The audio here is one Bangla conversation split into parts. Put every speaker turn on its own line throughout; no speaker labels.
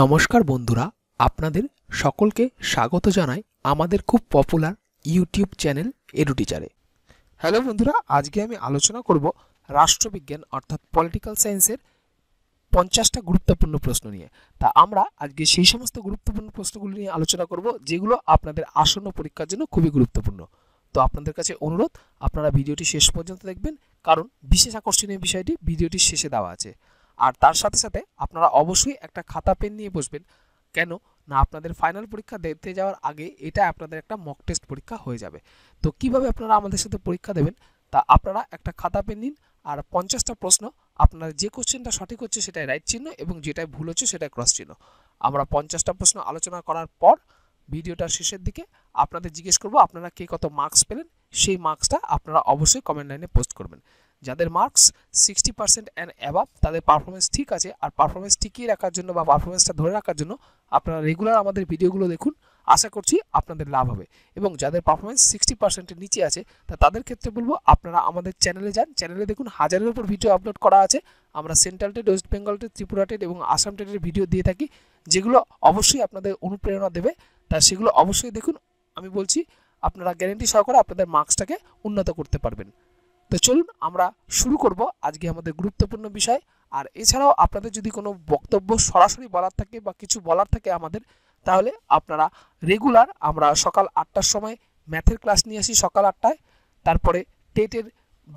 নমস্কার বন্ধুরা আপনাদের সকলকে স্বাগত জানাই আমাদের খুব পপুলার ইউটিউব চ্যানেল এডুটিচারে হ্যালো বন্ধুরা আজকে আমি আলোচনা করব রাষ্ট্রবিজ্ঞান অর্থাৎ পলিটিক্যাল সায়েন্সের পঞ্চাশটা গুরুত্বপূর্ণ প্রশ্ন নিয়ে তা আমরা আজকে সেই সমস্ত গুরুত্বপূর্ণ প্রশ্নগুলি নিয়ে আলোচনা করব যেগুলো আপনাদের আসন্ন পরীক্ষার জন্য খুবই গুরুত্বপূর্ণ তো আপনাদের কাছে অনুরোধ আপনারা ভিডিওটি শেষ পর্যন্ত দেখবেন কারণ বিশেষ আকর্ষণীয় বিষয়টি ভিডিওটির শেষে দেওয়া আছে আর তার সাথে সাথে আপনারা অবশ্যই একটা খাতা পেন নিয়ে বসবেন কেন না আপনাদের ফাইনাল পরীক্ষা দিতে যাওয়ার আগে এটা আপনাদের একটা মক টেস্ট পরীক্ষা হয়ে যাবে তো কিভাবে আপনারা আমাদের সাথে পরীক্ষা দেবেন তা আপনারা একটা খাতা পেন নিন আর পঞ্চাশটা প্রশ্ন আপনার যে কোশ্চেনটা সঠিক হচ্ছে সেটাই রাইট চিহ্ন এবং যেটাই ভুল হচ্ছে সেটাই ক্রস চিহ্ন আমরা পঞ্চাশটা প্রশ্ন আলোচনা করার পর ভিডিওটার শেষের দিকে আপনাদের জিজ্ঞেস করব আপনারা কে কত মার্কস পেলেন সেই মার্কসটা আপনারা অবশ্যই কমেন্ট লাইনে পোস্ট করবেন যাদের marks sixty percent and above তাদের পারফরমেন্স ঠিক আছে আর পারফরমেন্স টিকিয়ে রাখার জন্য বা পারফরমেন্সটা ধরে রাখার জন্য আপনারা রেগুলার আমাদের ভিডিওগুলো দেখুন আশা করছি আপনাদের লাভ হবে এবং যাদের পারফরমেন্স সিক্সটি পার্সেন্টের নিচে আছে তা তাদের ক্ষেত্রে বলবো আপনারা আমাদের চ্যানেলে যান চ্যানেলে দেখুন হাজারের উপর ভিডিও আপলোড করা আছে আমরা central TET West Bengal TET Tripura TET এবং আসাম টেডের ভিডিও দিয়ে থাকি যেগুলো অবশ্যই আপনাদের অনুপ্রেরণা দেবে তা সেগুলো অবশ্যই দেখুন আমি বলছি আপনারা গ্যারেন্টি সহকারে আপনাদের মার্কসটাকে উন্নত করতে পারবেন তো চলুন আমরা শুরু করব আজকে আমাদের গুরুত্বপূর্ণ বিষয় আর এছাড়াও আপনাদের যদি কোনো বক্তব্য সরাসরি বলার থাকে বা কিছু বলার থাকে আমাদের তাহলে আপনারা রেগুলার আমরা সকাল আটটার সময় ম্যাথের ক্লাস নিয়ে আসি সকাল আটটায় তারপরে টেটের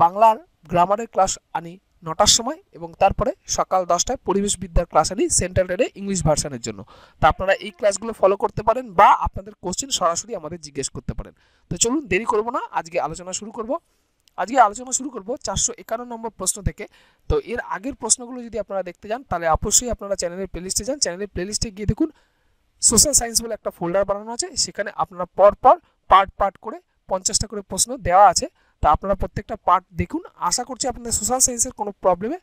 বাংলার গ্রামারের ক্লাস আনি নটার সময় এবং তারপরে সকাল দশটায় পরিবেশ বিদ্যার ক্লাস আনি সেন্ট্রাল টেডে ইংলিশ ভার্সানের জন্য তা আপনারা এই ক্লাসগুলো ফলো করতে পারেন বা আপনাদের কোশ্চেন সরাসরি আমাদের জিজ্ঞেস করতে পারেন তো চলুন দেরি করব না আজকে আলোচনা শুরু করব আজকে আলোচনা শুরু করব চারশো একান্ন নম্বর প্রশ্ন থেকে তো এর আগের প্রশ্নগুলো যদি আপনারা দেখতে যান তাহলে অবশ্যই আপনারা চ্যানেলের প্লেলিস্টে যান চ্যানেলের প্লেলিস্টে গিয়ে দেখুন সোশ্যাল সায়েন্স বলে একটা ফোল্ডার বানানো আছে সেখানে আপনারা পরপর পার্ট পার্ট করে পঞ্চাশটা করে প্রশ্ন দেওয়া আছে তা আপনারা প্রত্যেকটা পার্ট দেখুন আশা করছি আপনাদের সোশ্যাল সায়েন্সের কোনো প্রবলেমে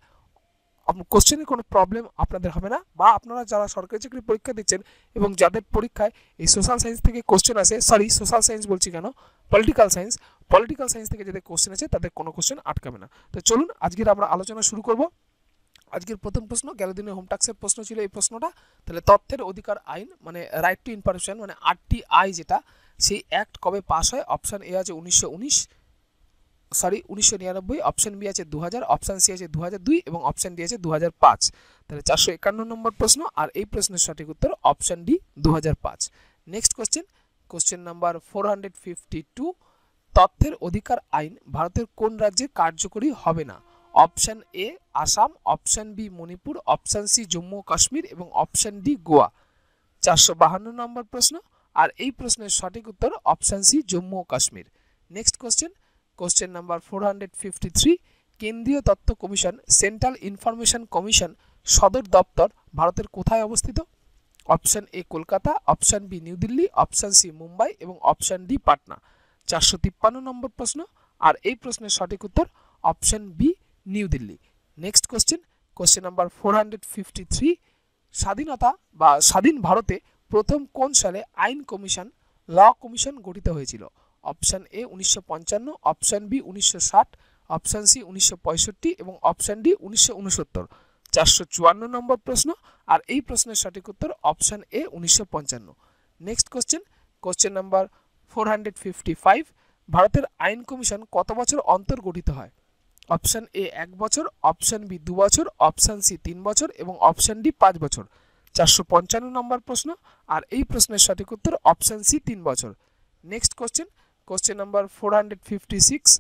কোশ্চেনের কোনো প্রবলেম আপনাদের হবে না বা আপনারা যারা সরকারি চাকরি পরীক্ষা দিচ্ছেন এবং যাদের পরীক্ষায় এই সোশ্যাল সায়েন্স থেকে কোশ্চেন আসে সরি সোশ্যাল সায়েন্স বলছি কেন পলিটিক্যাল সায়েন্স পলিটিক্যাল সায়েন্স থেকে যাদের কোশ্চেন আছে তাদের কোনো কোশ্চেন আটকাবে না তো চলুন আজকের আমরা আলোচনা শুরু করব আজকের প্রথম প্রশ্ন গেল দিনের হোমটাক্সের প্রশ্ন ছিল এই প্রশ্নটা তাহলে তথ্যের অধিকার আইন মানে রাইট টু ইনফরমেশন মানে আরটি আই যেটা সেই অ্যাক্ট কবে পাস হয় অপশান এ আছে উনিশশো সরি উনিশশো নিরানব্বই অপশান বি আছে দু হাজার অপশান সি আছে দু হাজার দুই এবং অপশান ডি আছে দু পাঁচ তাহলে চারশো একান্ন নম্বর প্রশ্ন আর এই প্রশ্নের সঠিক উত্তর অপশান ডি দু হাজার পাঁচ next question question number four hundred fifty two তথ্যের অধিকার আইন ভারতের কোন রাজ্যে কার্যকরী হবে না option A Assam option B Manipur option C Jammu Kashmir এবং অপশান ডি গোয়া চারশো বাহান্ন নম্বর প্রশ্ন আর এই প্রশ্নের সঠিক উত্তর অপশান সি জম্মু ও Kashmir next question question number four hundred fifty three কেন্দ্রীয় তথ্য কমিশন সেন্ট্রাল ইনফরমেশন কমিশন সদর দপ্তর ভারতের কোথায় অবস্থিত option A Kolkata option B New Delhi option C Mumbai এবং অপশান ডি পাটনা চারশো তিপ্পান্ন নম্বর প্রশ্ন আর এই প্রশ্নের সঠিক উত্তর option B New Delhi next question question number four hundred fifty three স্বাধীনতা বা স্বাধীন ভারতে প্রথম কোন সালে আইন কমিশন ল কমিশন গঠিত হয়েছিল অপশান এ উনিশশো পঞ্চান্ন অপশান বি উনিশশো ষাট অপশান সি উনিশশো পঁয়ষট্টি এবং অপশান ডি উনিশশো উনসত্তর চারশো চুয়ান্ন নম্বর প্রশ্ন আর এই প্রশ্নের সঠিক উত্তর অপশান এ উনিশশো পঞ্চান্ন next question question number four ভারতের আইন কমিশন কত বছর অন্তর গঠিত হয় অপশান এ এক বছর অপশান বি দু বছর অপশান সি তিন বছর এবং অপশান ডি পাঁচ বছর চারশো পঞ্চান্ন নম্বর প্রশ্ন আর এই প্রশ্নের সঠিক উত্তর অপশান সি তিন বছর next question question number four hundred fifty six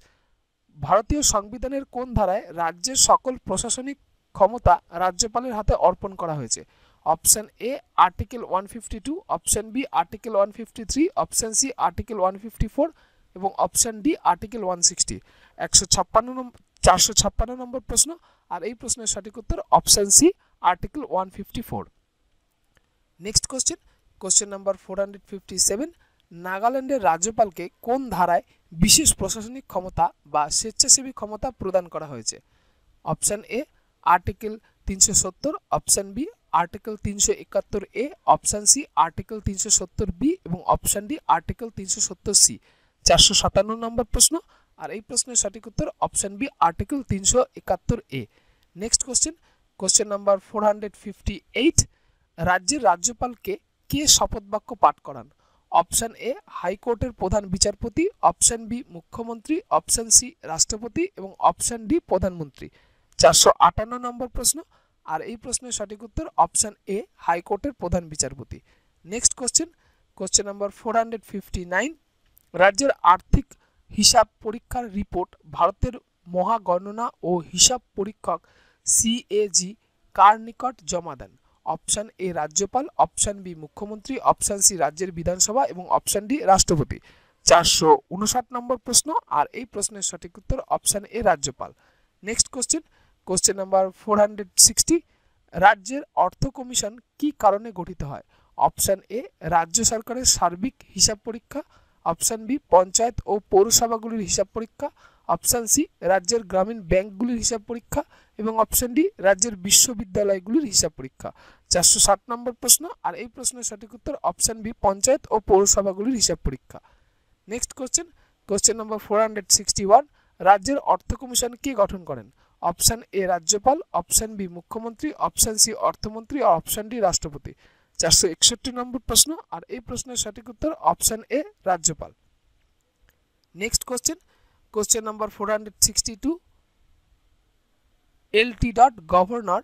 ভারতীয় সংবিধানের কোন ধারায় রাজ্যের সকল প্রশাসনিক ক্ষমতা রাজ্যপালের হাতে অর্পণ করা হয়েছে option A article one fifty two option B article one fifty three option C article one fifty four এবং option D article one sixty একশো ছাপ্পান্ন নম্বর চারশো ছাপ্পান্ন নম্বর প্রশ্ন আর এই প্রশ্নের সঠিক উত্তর option C article one fifty four next question question number four hundred fifty seven নাগাল্যান্ডের রাজ্যপালকে কোন ধারায় বিশেষ প্রশাসনিক ক্ষমতা বা স্বেচ্ছাসেবী ক্ষমতা প্রদান করা হয়েছে অপশান এ আর্টিকেল তিনশো সত্তর অপশান বি আর্টিকেল তিনশো একাত্তর এ অপশান সি আর্টিকেল তিনশো সত্তর বি এবং অপশান ডি আর্টিকেল তিনশো সত্তর সি চারশো সাতান্ন নম্বর প্রশ্ন আর এই প্রশ্নের সঠিক উত্তর অপশান বি আর্টিকেল তিনশো একাত্তর A next question question number four hundred fifty eight রাজ্যের রাজ্যপালকে কে শপথ বাক্য পাঠ করান অপশান এ হাইকোর্টের প্রধান বিচারপতি অপশান বি মুখ্যমন্ত্রী অপশান সি রাষ্ট্রপতি এবং অপশান ডি প্রধানমন্ত্রী চারশো আটান্ন নম্বর প্রশ্ন আর এই প্রশ্নের সঠিক উত্তর অপশান এ হাইকোর্টের প্রধান বিচারপতি next question question number four hundred fifty nine রাজ্যের আর্থিক হিসাব পরীক্ষার রিপোর্ট ভারতের মহাগণনা ও হিসাব পরীক্ষক সিএজি কার নিকট জমা দেন অপশান এ রাজ্যপাল অপশান বি মুখ্যমন্ত্রী অপশান সি রাজ্যের বিধানসভা এবং অপশান ডি রাষ্ট্রপতি চারশো উনষাট নম্বর প্রশ্ন আর এই প্রশ্নের সঠিক উত্তর অপশান এ রাজ্যপাল next question question number four hundred sixty রাজ্যের অর্থ কমিশন কি কারণে গঠিত হয় অপশান এ রাজ্য সরকারের সার্বিক হিসাব পরীক্ষা অপশান বি পঞ্চায়েত ও পৌরসভাগুলির হিসাব পরীক্ষা অপশান সি রাজ্যের গ্রামীণ ব্যাংকগুলির হিসাব পরীক্ষা এবং অপশান ডি রাজ্যের বিশ্ববিদ্যালয়গুলির হিসাব পরীক্ষা চারশো ষাট নম্বর প্রশ্ন আর এই প্রশ্নের সঠিক উত্তর অপশান বি পঞ্চায়েত ও পৌরসভাগুলির হিসাব পরীক্ষা next question question number four hundred sixty one রাজ্যের অর্থ কমিশন কে গঠন করেন অপশান এ রাজ্যপাল অপশান বি মুখ্যমন্ত্রী অপশান সি অর্থমন্ত্রী আর অপশান ডি রাষ্ট্রপতি চারশো একষট্টি নম্বর প্রশ্ন আর এই প্রশ্নের সঠিক উত্তর অপশান এ রাজ্যপাল next question question number four hundred sixty two LT dot governor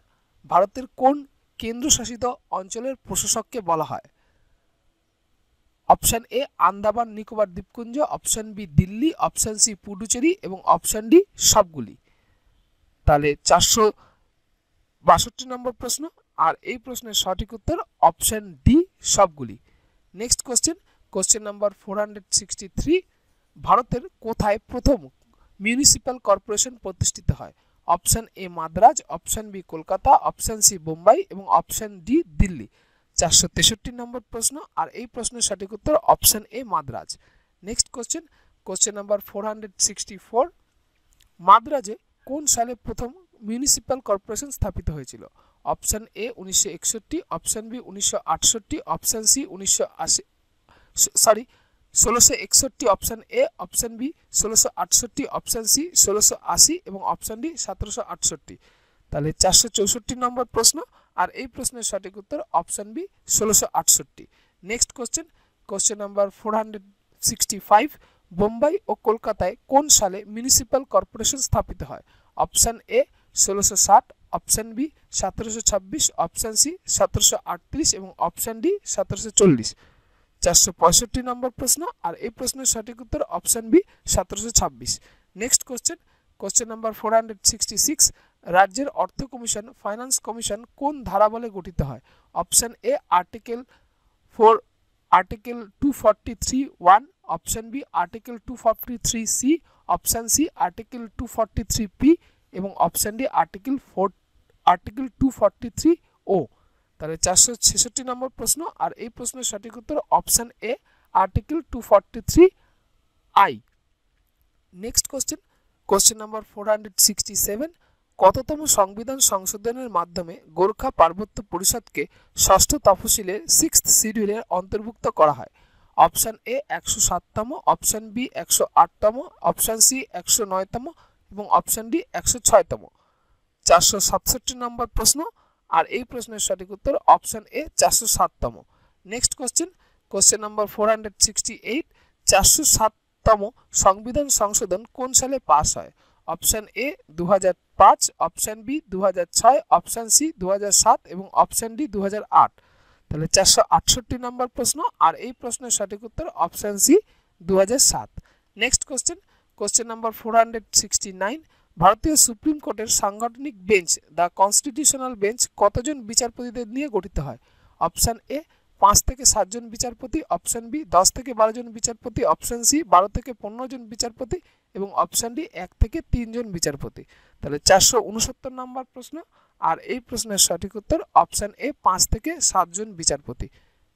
ভারতের কোন কেন্দ্রশাসিত অঞ্চলের প্রশাসককে বলা হয় অপশান এ আন্দামান নিকোবর দ্বীপপুঞ্জ option B Delhi option C Puducherry এবং অপশান ডি সবগুলি তাহলে চারশো বাষট্টি নম্বর প্রশ্ন আর এই প্রশ্নের সঠিক উত্তর অপশান ডি সবগুলি next question question number four hundred sixty three ভারতের কোথায় প্রথম মিউনিসিপ্যাল কর্পোরেশন প্রতিষ্ঠিত হয় option A Madras option B Kolkata option C Bombay এবং অপশান ডি দিল্লি চারশো তেষট্টি নম্বর প্রশ্ন আর এই প্রশ্নের সঠিক উত্তর option A Madras next question question number four hundred sixty four মাদ্রাজে কোন সালে প্রথম মিউনিসিপ্যাল কর্পোরেশন স্থাপিত হয়েছিল অপশান এ উনিশশো একষট্টি অপশন বি উনিশশো আটষট্টি অপশান সি উনিশশো আশি সরি ষোলোশো একষট্টি অপশান এ অপশান বি ষোলোশো আটষট্টি অপশান সি ষোলোশো আশি এবং অপশান ডি সতেরোশো আটষট্টি তাহলে চারশো চৌষট্টি নম্বর প্রশ্ন আর এই প্রশ্নের সঠিক উত্তর অপশান বি ষোলোশো আটষট্টি next question question number four hundred sixty five Bombay ও কলকাতায় কোন সালে মিউনিসিপ্যাল কর্পোরেশন স্থাপিত হয় অপশন এ ষোলোশো ষাট অপশান বি সতেরোশো ছাব্বিশ অপশান সি সতেরোশো আটত্রিশ এবং অপশন ডি সতেরোশো চল্লিশ চারশো পঁয়ষট্টি নম্বর প্রশ্ন আর এই প্রশ্নের সঠিক উত্তর অপশন বি সতেরোশো ছাব্বিশ next question question number four hundred sixty six রাজ্যের অর্থ কমিশন ফাইন্যান্স কমিশন কোন ধারাবলে গঠিত হয় option A article four article two forty three one option B article two forty three C option C article two forty three P এবং option D article four article two forty three O তাহলে চারশো ছেষট্টি নম্বর প্রশ্ন আর এই প্রশ্নের সঠিক উত্তর option A article two forty three I next question question number four hundred sixty seven কততম সংবিধান সংশোধনের মাধ্যমে গোর্খা পার্বত্য পরিষদকে ষষ্ঠ তফসিলে সিক্স শিডিউলের অন্তর্ভুক্ত করা হয় অপশান এ একশো সাততম অপশান বি একশো আটতম অপশান সি একশো নয়তম এবং অপশন ডি একশো ছয়তম চারশো সাতষট্টি নম্বর প্রশ্ন আর এই প্রশ্নের সঠিক উত্তর অপশন এ চারশো সাততম next question question number four hundred sixty eight চারশো সাততম সংবিধান সংশোধন কোন সালে পাস হয় অপশান এ দু পাঁচ অপশন বি দু ছয় অপশন সি দু সাত এবং অপশান ডি দু আট তাহলে চারশো আটষট্টি নম্বর প্রশ্ন আর এই প্রশ্নের সঠিক উত্তর অপশান সি দু হাজার সাত next question question number four ভারতীয় সুপ্রিম কোর্টের সাংগঠনিক বেঞ্চ দ্য কনস্টিটিউশনাল বেঞ্চ কতজন বিচারপতিদের নিয়ে গঠিত হয় অপশান এ পাঁচ থেকে সাতজন বিচারপতি অপশান বি দশ থেকে বারো জন বিচারপতি অপশান সি বারো থেকে পনেরো জন বিচারপতি এবং অপশান ডি এক থেকে তিনজন বিচারপতি তাহলে চারশো উনসত্তর নম্বর প্রশ্ন আর এই প্রশ্নের সঠিক উত্তর অপশান এ পাঁচ থেকে সাতজন বিচারপতি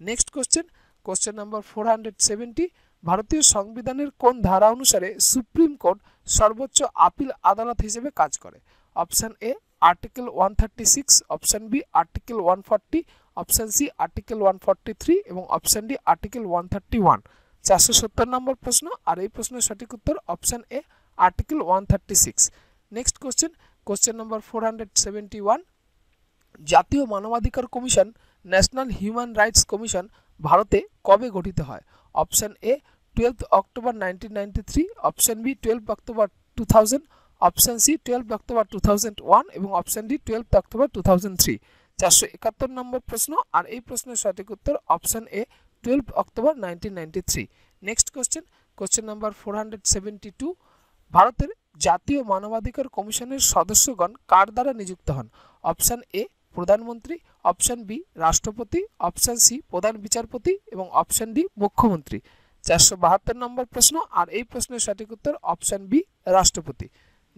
next question question number four hundred seventy ভারতীয় সংবিধানের কোন ধারা অনুসারে সুপ্রিম কোর্ট সর্বোচ্চ আপিল আদালত হিসেবে কাজ করে option A article one thirty six option B article one forty option C article one forty three এবং option D article one thirty one চারশো সত্তর নম্বর প্রশ্ন আর এই প্রশ্নের সঠিক উত্তর option A article one thirty six next question question number four hundred seventy one জাতীয় মানবাধিকার কমিশন ন্যাশনাল হিউম্যান রাইটস কমিশন ভারতে কবে গঠিত হয় option A twelve October nineteen ninety three option B twelve October two thousand option C twelve October two thousand one এবং option D twelve October two thousand three চারশো একাত্তর নম্বর প্রশ্ন আর এই প্রশ্নের সঠিক উত্তর option A twelve October nineteen ninety three next question question number four hundred seventy two ভারতের জাতীয় মানবাধিকার কমিশনের সদস্যগণ কার দ্বারা নিযুক্ত হন অপশন এ প্রধানমন্ত্রী অপশন বি রাষ্ট্রপতি অপশন সি প্রধান বিচারপতি এবং অপশন ডি মুখ্যমন্ত্রী চারশো বাহাত্তর নম্বর প্রশ্ন আর এই প্রশ্নের সঠিক উত্তর অপশান বি রাষ্ট্রপতি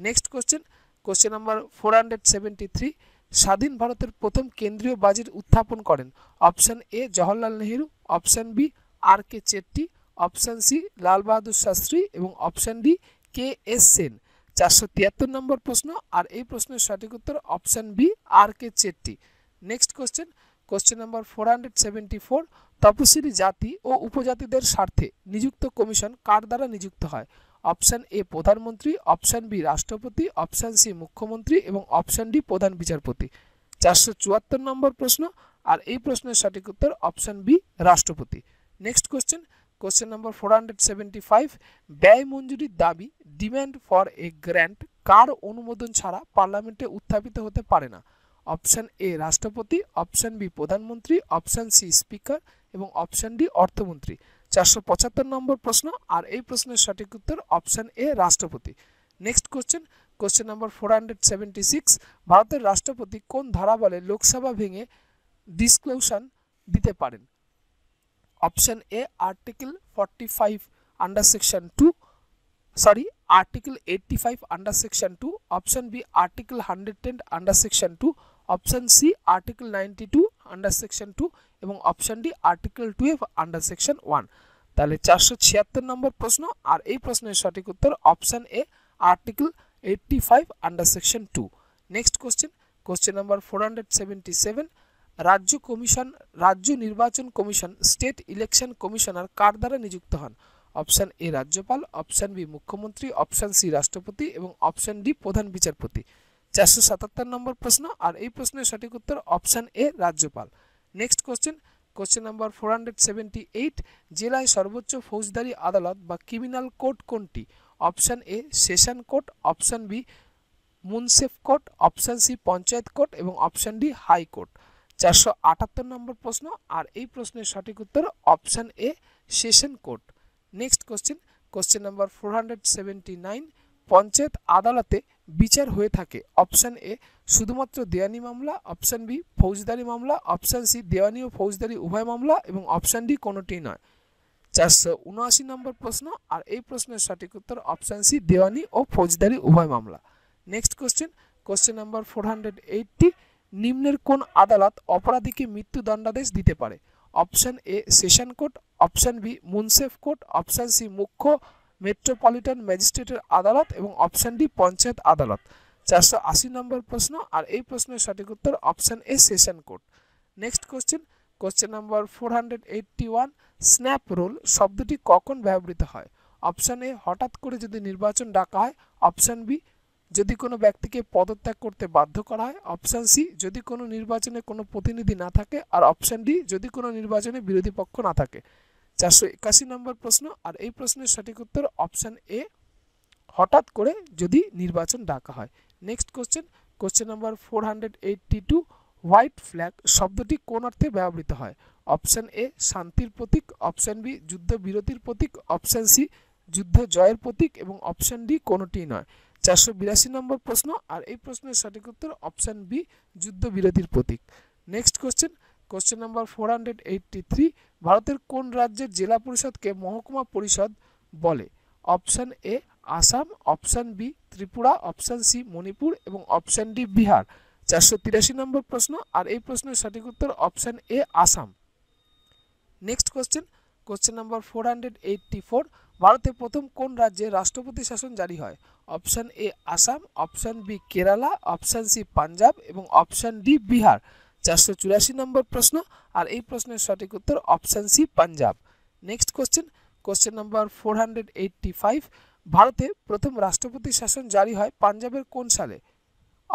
next question question number four hundred three স্বাধীন ভারতের প্রথম কেন্দ্রীয় বাজেট উত্থাপন করেন option A Jawaharlal Nehru option B R K Chetty option C Lal Bahadur Shastri এবং option D K S Sen চারশো তিয়াত্তর নম্বর প্রশ্ন আর এই প্রশ্নের সঠিক উত্তর option B R K Chetty next question question number four hundred seventy four তপশিলি জাতি ও উপজাতিদের স্বার্থে নিযুক্ত কমিশন কার দ্বারা নিযুক্ত হয় অপশান এ প্রধানমন্ত্রী অপশান বি রাষ্ট্রপতি অপশান সি মুখ্যমন্ত্রী এবং অপশান ডি প্রধান বিচারপতি চারশো চুয়াত্তর নম্বর প্রশ্ন আর এই প্রশ্নের সঠিক উত্তর অপশান বি রাষ্ট্রপতি next question question number four hundred seventy five ব্যয় মঞ্জুরির দাবি ডিম্যান্ড ফর এ গ্র্যান্ট কার অনুমোদন ছাড়া পার্লামেন্টে উত্থাপিত হতে পারে না অপশান এ রাষ্ট্রপতি অপশান বি প্রধানমন্ত্রী অপশান সি স্পিকার এবং অপশন ডি অর্থমন্ত্রী চারশো পঁচাত্তর নম্বর প্রশ্ন আর এই প্রশ্নের সঠিক উত্তর অপশন এ রাষ্ট্রপতি next question question number four hundred seventy six ভারতের রাষ্ট্রপতি কোন ধারা বলে লোকসভা ভেঙে ডিসক্লোশন দিতে পারেন option A article forty five under section two sorry article eighty five under section two option B article hundred ten under section two option C article ninety two under section two এবং option D article twelve under section one তাহলে চারশো ছিয়াত্তর নম্বর প্রশ্ন আর এই প্রশ্নের সঠিক উত্তর option A article eighty five under section two next question question number four hundred seventy seven রাজ্য কমিশন রাজ্য নির্বাচন কমিশন স্টেট ইলেকশন কমিশনার কার দ্বারা নিযুক্ত হন অপশান এ রাজ্যপাল অপশান বি মুখ্যমন্ত্রী অপশান সি রাষ্ট্রপতি এবং অপশান ডি প্রধান বিচারপতি চারশো সাতাত্তর নম্বর প্রশ্ন আর এই প্রশ্নের সঠিক উত্তর অপশান এ রাজ্যপাল next question question number four hundred seventy eight জেলায় সর্বোচ্চ ফৌজদারি আদালত বা ক্রিমিনাল কোর্ট কোনটি option A session court option B মুন্সেফ court option C panchayat court এবং অপশান ডি হাইকোর্ট চারশো আটাত্তর নম্বর প্রশ্ন আর এই প্রশ্নের সঠিক উত্তর option A session court next question question number four hundred seventy nine panchayat আদালতে বিচার হয়ে থাকে অপশান এ শুধুমাত্র দেওয়ানি মামলা অপশান বি ফৌজদারি মামলা অপশান সি দেওয়ানি ও ফৌজদারি উভয় মামলা এবং অপশান ডি কোনোটি নয় চারশো উনআশি নম্বর প্রশ্ন আর এই প্রশ্নের সঠিক উত্তর অপশান সি দেওয়ানি ও ফৌজদারি উভয় মামলা next question question number four hundred eighty নিম্নের কোন আদালত অপরাধীকে মৃত্যুদণ্ডাদেশ দিতে পারে option A session court option B মুন্সেফ কোর্ট অপশান সি মুখ্য মেট্রোপলিটন ম্যাজিস্ট্রেটের আদালত এবং অপশন ডি পঞ্চায়েত আদালত চারশো আশি নম্বর প্রশ্ন আর এই প্রশ্নের সঠিক উত্তর option A session code next question question number four hundred eighty one snap roll শব্দটি কখন ব্যবহৃত হয় অপশান এ হঠাৎ করে যদি নির্বাচন ডাকা হয় অপশন বি যদি কোনো ব্যক্তিকে পদত্যাগ করতে বাধ্য করা হয় অপশন সি যদি কোনো নির্বাচনে কোনো প্রতিনিধি না থাকে আর অপশন ডি যদি কোনো নির্বাচনে বিরোধী পক্ষ না থাকে চারশো একাশি নম্বর প্রশ্ন আর এই প্রশ্নের সঠিক উত্তর অপশান এ হঠাৎ করে যদি নির্বাচন ডাকা হয় next question question number four hundred eighty two white flag শব্দটি কোন অর্থে ব্যবহৃত হয় অপশান এ শান্তির প্রতীক অপশান বি যুদ্ধ বিরতির প্রতীক অপশান সি যুদ্ধ জয়ের প্রতীক এবং অপশান ডি কোনোটি নয় চারশো বিরাশি নম্বর প্রশ্ন আর এই প্রশ্নের সঠিক উত্তর অপশান বি যুদ্ধ বিরতির প্রতীক next question question number four hundred eighty three ভারতের কোন রাজ্যের জেলা পরিষদকে মহকুমা পরিষদ বলে option A Assam option B Tripura option C Manipur এবং অপশান ডি বিহার চারশো তিরাশি নম্বর প্রশ্ন আর এই প্রশ্নের সঠিক উত্তর option A Assam next question question number four hundred eighty four ভারতে প্রথম কোন রাজ্যে রাষ্ট্রপতি শাসন জারি হয় option A Assam option B Kerala option C Punjab এবং অপশান ডি বিহার চারশো চুরাশি নম্বর প্রশ্ন আর এই প্রশ্নের সঠিক উত্তর option C Punjab next question question number four hundred eighty five ভারতে প্রথম রাষ্ট্রপতি শাসন জারি হয় পাঞ্জাবের কোন সালে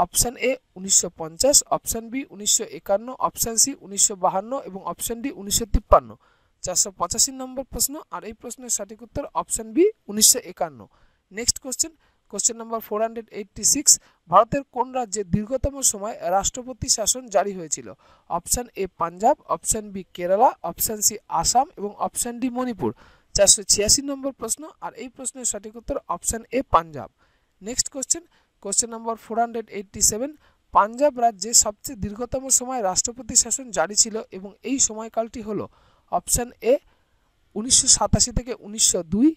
অপশান এ উনিশশো পঞ্চাশ অপশান বি উনিশশো একান্ন অপশান সি উনিশশো বাহান্ন এবং অপশান ডি উনিশশো তিপ্পান্ন চারশো পঁচাশি নম্বর প্রশ্ন আর এই প্রশ্নের সঠিক উত্তর অপশান বি উনিশশো একান্ন next question question number four hundred eighty six ভারতের কোন রাজ্যে দীর্ঘতম সময় রাষ্ট্রপতি শাসন জারি হয়েছিল option A Punjab option B Kerala option C Assam এবং অপশান ডি মণিপুর চারশো ছিয়াশি নম্বর প্রশ্ন আর এই প্রশ্নের সঠিক উত্তর option A Punjab next question question number four hundred eighty seven Punjab রাজ্যে সবচেয়ে দীর্ঘতম সময় রাষ্ট্রপতি শাসন জারি ছিল এবং এই সময়কালটি হল অপশান এ উনিশশো সাতাশি থেকে উনিশশো দুই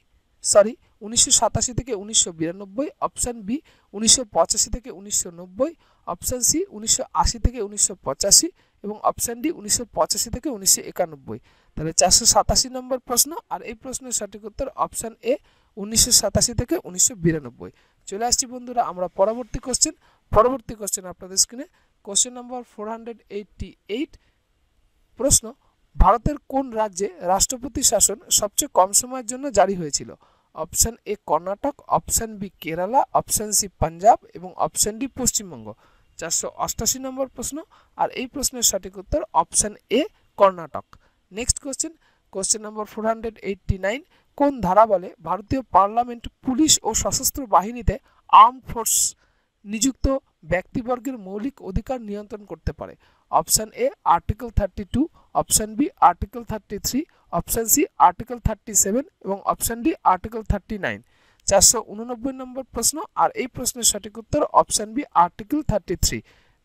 সরি উনিশশো সাতাশি থেকে উনিশশো বিরানব্বই অপশান বি উনিশশো পঁচাশি থেকে উনিশশো নব্বই অপশান সি উনিশশো আশি থেকে উনিশশো পঁচাশি এবং অপশান ডি উনিশশো পঁচাশি থেকে উনিশশো একানব্বই তাহলে চারশো সাতাশি নম্বর প্রশ্ন আর এই প্রশ্নের সঠিক উত্তর অপশান এ উনিশশো সাতাশি থেকে উনিশশো বিরানব্বই চলে আসছি বন্ধুরা আমরা পরবর্তী কোশ্চেন পরবর্তী কোশ্চেন আপনাদের স্ক্রিনে question number four hundred eighty eight প্রশ্ন ভারতের কোন রাজ্যে রাষ্ট্রপতি শাসন সবচেয়ে কম সময়ের জন্য জারি হয়েছিল option A Karnataka option B Kerala option C Punjab এবং অপশান ডি পশ্চিমবঙ্গ চারশো অষ্টাশি নম্বর প্রশ্ন আর এই প্রশ্নের সঠিক উত্তর option A Karnataka next question question number four hundred eighty nine কোন ধারা বলে ভারতীয় পার্লামেন্ট পুলিশ ও সশস্ত্র বাহিনীতে আর্ম ফোর্স নিযুক্ত ব্যক্তিবর্গের মৌলিক অধিকার নিয়ন্ত্রণ করতে পারে option A article thirty two option B article thirty three option C article thirty seven এবং option D article thirty nine চারশো উননব্বই নম্বর প্রশ্ন আর এই প্রশ্নের সঠিক উত্তর option B article thirty three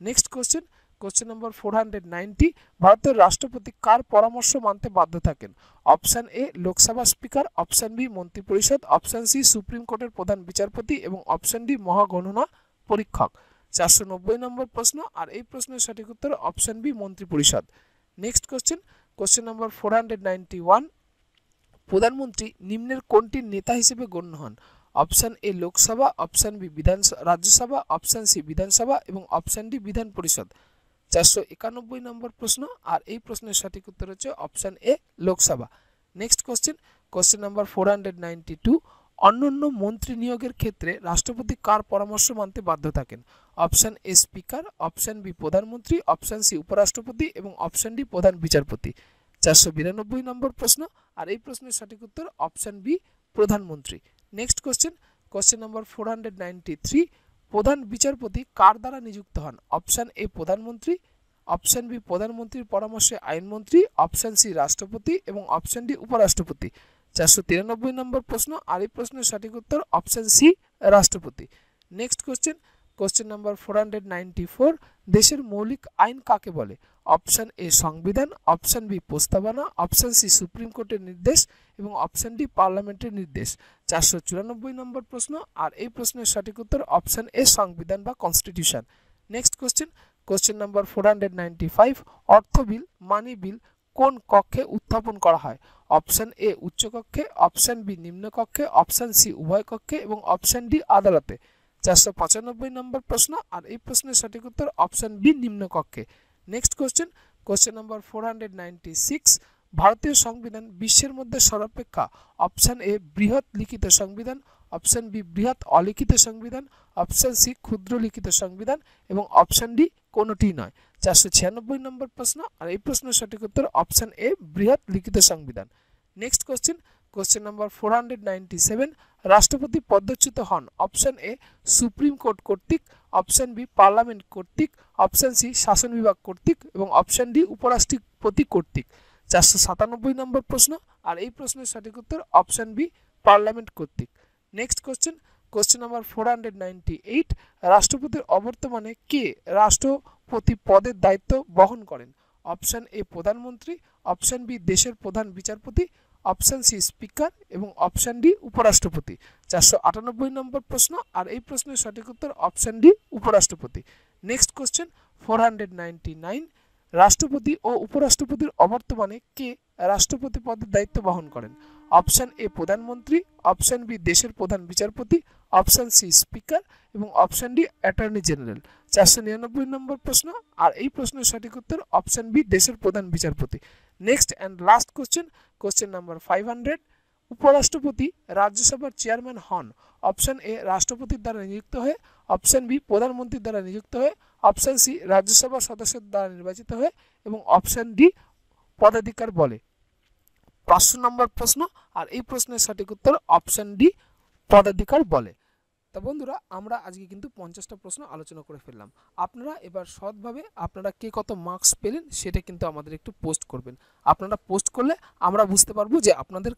next question question number four hundred ninety ভারতের রাষ্ট্রপতি কার পরামর্শ মানতে বাধ্য থাকেন option A Lok Sabha speaker option B মন্ত্রিপরিষদ অপশান সি সুপ্রিম কোর্টের প্রধান বিচারপতি এবং অপশান ডি মহাগণনা পরীক্ষক চারশো নব্বই নম্বর প্রশ্ন আর এই প্রশ্নের সঠিক উত্তর অপশন বি মন্ত্রিপরিষদ next question question number four hundred ninety one প্রধানমন্ত্রী নিম্নের কোনটির নেতা হিসেবে গণ্য হন option A Lok Sabha option B বিধান রাজ্যসভা অপশান সি বিধানসভা এবং অপশান ডি বিধান পরিষদ চারশো একানব্বই নম্বর প্রশ্ন আর এই প্রশ্নের সঠিক উত্তর হচ্ছে option A Lok Sabha next question question number four hundred ninety two অন্যান্য মন্ত্রী নিয়োগের ক্ষেত্রে রাষ্ট্রপতি কার পরামর্শ মানতে বাধ্য থাকেন option A speaker option B প্রধানমন্ত্রী অপশান সি উপরাষ্ট্রপতি এবং অপশান ডি প্রধান বিচারপতি চারশো বিরানব্বই নম্বর প্রশ্ন আর এই প্রশ্নের সঠিক উত্তর অপশান বি প্রধানমন্ত্রী next question question number four hundred ninety three প্রধান বিচারপতি কার দ্বারা নিযুক্ত হন অপশান এ প্রধানমন্ত্রী অপশান বি প্রধানমন্ত্রীর পরামর্শে আইনমন্ত্রী অপশান সি রাষ্ট্রপতি এবং অপশান ডি উপরাষ্ট্রপতি চারশো তিরানব্বই নম্বর প্রশ্ন আর এই প্রশ্নের সঠিক উত্তর অপশান সি রাষ্ট্রপতি next question question number four hundred ninety four দেশের মৌলিক আইন কাকে বলে অপশান এ সংবিধান অপশান বি প্রস্তাবনা অপশান সি সুপ্রিম কোর্টের নির্দেশ এবং অপশান ডি পার্লামেন্টের নির্দেশ চারশো চুরানব্বই নম্বর প্রশ্ন আর এই প্রশ্নের সঠিক উত্তর অপশান এ সংবিধান বা constitution next question question number four hundred ninety five অর্থ বিল মানি বিল কোন কক্ষে উত্থাপন করা হয় অপশান এ উচ্চকক্ষে অপশান বি নিম্নকক্ষে অপশান সি উভয় কক্ষে এবং অপশান ডি আদালতে চারশো পঁচানব্বই নম্বর প্রশ্ন আর এই প্রশ্নের সঠিক উত্তর অপশান বি নিম্নকক্ষে next question question number four hundred ninety six ভারতীয় সংবিধান বিশ্বের মধ্যে সর্বাপেক্ষা অপশান এ বৃহৎ লিখিত সংবিধান অপশান বি বৃহৎ অলিখিত সংবিধান অপশান সি ক্ষুদ্র লিখিত সংবিধান এবং অপশান ডি কোনটি নয় চারশো ছিয়ানব্বই নম্বর প্রশ্ন আর এই প্রশ্নের সঠিক উত্তর অপশান এ বৃহৎ লিখিত সংবিধান next question question number four hundred ninety seven রাষ্ট্রপতি পদচ্যুত হন অপশান এ সুপ্রিম কোর্ট কর্তৃক অপশান বি পার্লামেন্ট কর্তৃক অপশান সি শাসন বিভাগ কর্তৃক এবং অপশান ডি উপরাষ্ট্রপতি কর্তৃক চারশো সাতানব্বই নম্বর প্রশ্ন আর এই প্রশ্নের সঠিক উত্তর অপশান বি পার্লামেন্ট কর্তৃক next question question number four hundred ninety eight রাষ্ট্রপতির অবর্তমানে কে রাষ্ট্রপতি পদের দায়িত্ব বহন করেন অপশান এ প্রধানমন্ত্রী অপশান বি দেশের প্রধান বিচারপতি অপশান সি স্পিকার এবং অপশান ডি উপরাষ্ট্রপতি চারশো আটানব্বই নম্বর প্রশ্ন আর এই প্রশ্নের সঠিক উত্তর অপশান ডি উপরাষ্ট্রপতি next question four hundred ninety nine রাষ্ট্রপতি ও উপরাষ্ট্রপতির অবর্তমানে কে রাষ্ট্রপতি পদের দায়িত্ব বহন করেন অপশান এ প্রধানমন্ত্রী অপশান বি দেশের প্রধান বিচারপতি অপশান সি স্পিকার এবং অপশান ডি অ্যাটর্নি জেনারেল চারশো নিরানব্বই নম্বর প্রশ্ন আর এই প্রশ্নের সঠিক উত্তর অপশান বি দেশের প্রধান বিচারপতি next and last question question number five hundred উপরাষ্ট্রপতি রাজ্যসভার চেয়ারম্যান হন অপশান এ রাষ্ট্রপতির দ্বারা নিযুক্ত হয়ে অপশান বি প্রধানমন্ত্রীর দ্বারা নিযুক্ত হয়ে অপশান সি রাজ্যসভার সদস্যের দ্বারা নির্বাচিত হয়ে এবং অপশান ডি পদাধিকার বলে পাঁচশো নম্বর প্রশ্ন আর এই প্রশ্নের সঠিক উত্তর অপশান ডি পদাধিকার বলে তা বন্ধুরা আমরা আজকে কিন্তু পঞ্চাশটা প্রশ্ন আলোচনা করে ফেললাম আপনারা এবার সৎভাবে আপনারা কে কত মার্কস পেলেন সেটা কিন্তু আমাদের একটু পোস্ট করবেন আপনারা পোস্ট করলে আমরা বুঝতে পারবো যে আপনাদের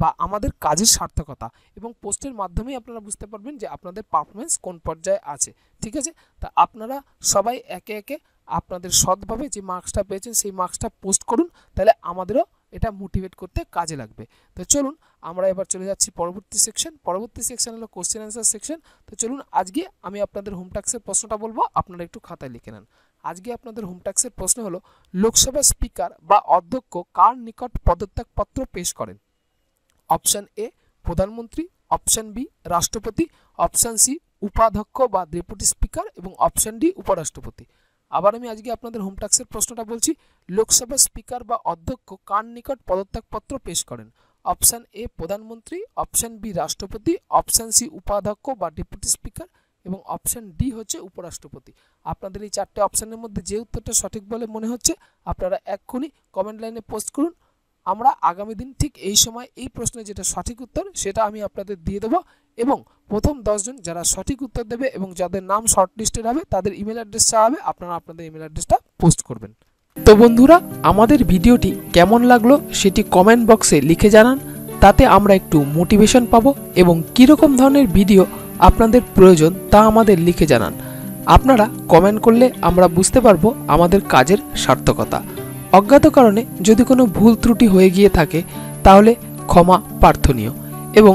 বা আমাদের কাজের সার্থকতা এবং পোস্টের মাধ্যমেই আপনারা বুঝতে পারবেন যে আপনাদের পারফরমেন্স কোন পর্যায়ে আছে ঠিক আছে তা আপনারা সবাই একে একে আপনাদের সৎভাবে যে মার্কসটা পেয়েছেন সেই মার্কসটা পোস্ট করুন তাহলে আমাদেরও এটা মোটিভেট করতে কাজে লাগবে তো চলুন আমরা এবার চলে যাচ্ছি পরবর্তী সেকশন পরবর্তী সেকশন হলো কোশ্চেন অ্যান্সার সেকশন তো চলুন আজকে আমি আপনাদের হোমটাক্সের প্রশ্নটা বলবো আপনারা একটু খাতায় লিখে নেন আজকে আপনাদের হোমটাক্সের প্রশ্ন হলো লোকসভা স্পিকার বা অধ্যক্ষ কার নিকট পদত্যাগপত্র পেশ করেন অপশান এ প্রধানমন্ত্রী অপশান বি রাষ্ট্রপতি অপশান সি উপাধ্যক্ষ বা ডেপুটি স্পিকার এবং অপশান ডি উপরাষ্ট্রপতি আবার আমি আজকে আপনাদের হোম ট্যাক্সের প্রশ্নটা বলছি লোকসভা স্পিকার বা অধ্যক্ষ কার নিকট পদত্যাগপত্র পেশ করেন অপশান এ প্রধানমন্ত্রী অপশান বি রাষ্ট্রপতি অপশান সি উপাধ্যক্ষ বা ডেপুটি স্পিকার এবং অপশান ডি হচ্ছে উপরাষ্ট্রপতি আপনাদের এই চারটে অপশানের মধ্যে যে উত্তরটা সঠিক বলে মনে হচ্ছে আপনারা এক্ষুনি কমেন্ট লাইনে পোস্ট করুন আমরা আগামী দিন ঠিক এই সময় এই প্রশ্নের যেটা সঠিক উত্তর সেটা আমি আপনাদের দিয়ে দেবো এবং প্রথম দশজন যারা সঠিক উত্তর দেবে এবং যাদের নাম শর্ট লিস্টেড হবে তাদের ইমেল অ্যাড্রেস চাওয়া হবে আপনারা আপনাদের ইমেল অ্যাড্রেসটা পোস্ট করবেন তো বন্ধুরা আমাদের ভিডিওটি কেমন লাগলো সেটি কমেন্ট বক্সে লিখে জানান তাতে আমরা একটু মোটিভেশন পাব এবং কীরকম ধরনের ভিডিও আপনাদের প্রয়োজন তা আমাদের লিখে জানান আপনারা কমেন্ট করলে আমরা বুঝতে পারবো আমাদের কাজের সার্থকতা অজ্ঞাত কারণে যদি কোনো ভুল ত্রুটি হয়ে গিয়ে থাকে তাহলে ক্ষমা প্রার্থনীয় এবং